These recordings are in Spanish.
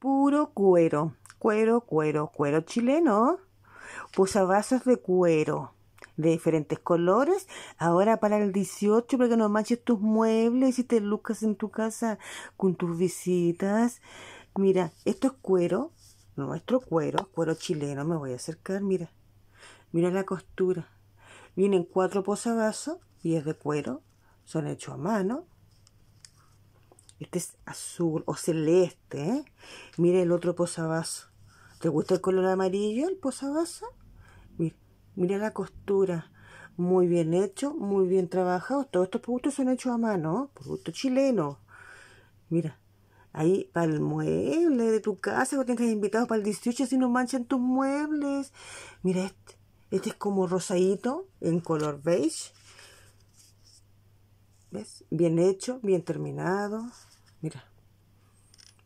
Puro cuero, cuero, cuero, cuero chileno. Posavasos pues de cuero de diferentes colores. Ahora para el 18, para que no manches tus muebles y te lucas en tu casa con tus visitas. Mira, esto es cuero, nuestro cuero, cuero chileno. Me voy a acercar, mira. Mira la costura. Vienen cuatro posavasos y es de cuero. Son hechos a mano. Este es azul o celeste. ¿eh? mira el otro posavasos. ¿Te gusta el color amarillo, el posavasos? Mira, mira la costura. Muy bien hecho, muy bien trabajado. Todos estos productos son hechos a mano, productos chilenos. Mira, ahí para el mueble de tu casa, que tengas invitados para el 18, si no manchan tus muebles. Mira este, este es como rosadito en color beige. ¿Ves? Bien hecho, bien terminado. Mira.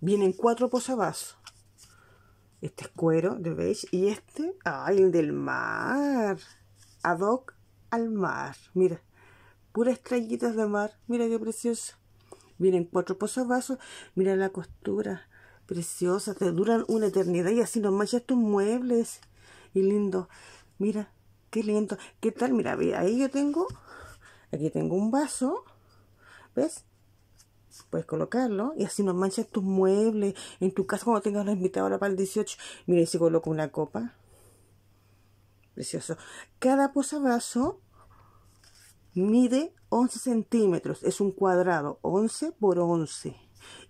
Vienen cuatro posavasos. Este es cuero de beige y este, ay, el del mar. Ad hoc al mar. Mira, puras estrellitas de mar. Mira qué precioso. Vienen cuatro posavasos. Mira la costura. Preciosa. Te duran una eternidad y así nos manchas tus muebles. Y lindo. Mira, qué lindo. ¿Qué tal? Mira, ahí yo tengo. Aquí tengo un vaso. ¿Ves? puedes colocarlo y así no manchas tus muebles. En tu casa, cuando tengas los invitados para el 18, Miren, si coloco una copa. Precioso. Cada posavaso mide 11 centímetros. Es un cuadrado, 11 por 11.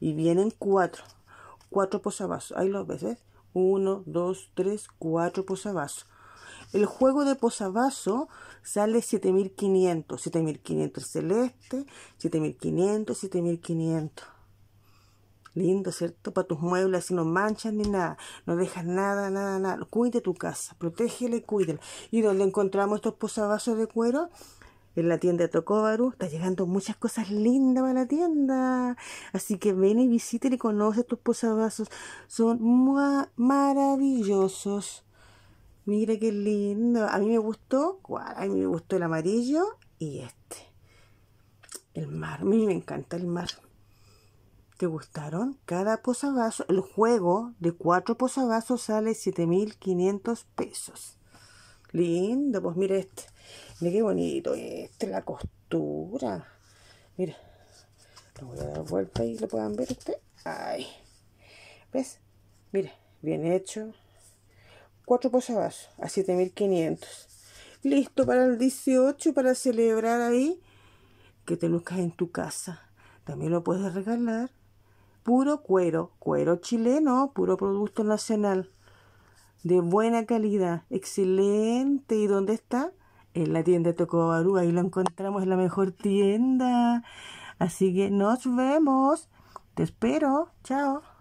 Y vienen 4. 4 posavasos. Ahí los ves, ¿ves? 1, 2, 3, 4 posavasos. El juego de posavasos sale 7500, 7500 celeste, 7500, 7500. Lindo, ¿cierto? Para tus muebles, así no manchas ni nada, no dejas nada, nada, nada. Cuide tu casa, protégela y cuídela. ¿Y donde encontramos estos posavasos de cuero? en la tienda de Está llegando muchas cosas lindas para la tienda. Así que ven y visiten y conoce tus posavasos. Son maravillosos. Mire qué lindo. A mí me gustó, A mí me gustó el amarillo y este. El mar. A mí me encanta el mar. ¿Te gustaron? Cada posavasos, el juego de cuatro posavasos sale 7.500 pesos. Lindo, pues mire este. Mira qué bonito este, la costura. Mira, lo voy a dar vuelta y lo puedan ver ustedes. Ay, ¿ves? Mira, bien hecho Cuatro posavasos a 7500. Listo para el 18 para celebrar ahí que te luzcas en tu casa. También lo puedes regalar. Puro cuero, cuero chileno, puro producto nacional. De buena calidad, excelente. ¿Y dónde está? En la tienda de Tocobarú. Ahí lo encontramos, en la mejor tienda. Así que nos vemos. Te espero. Chao.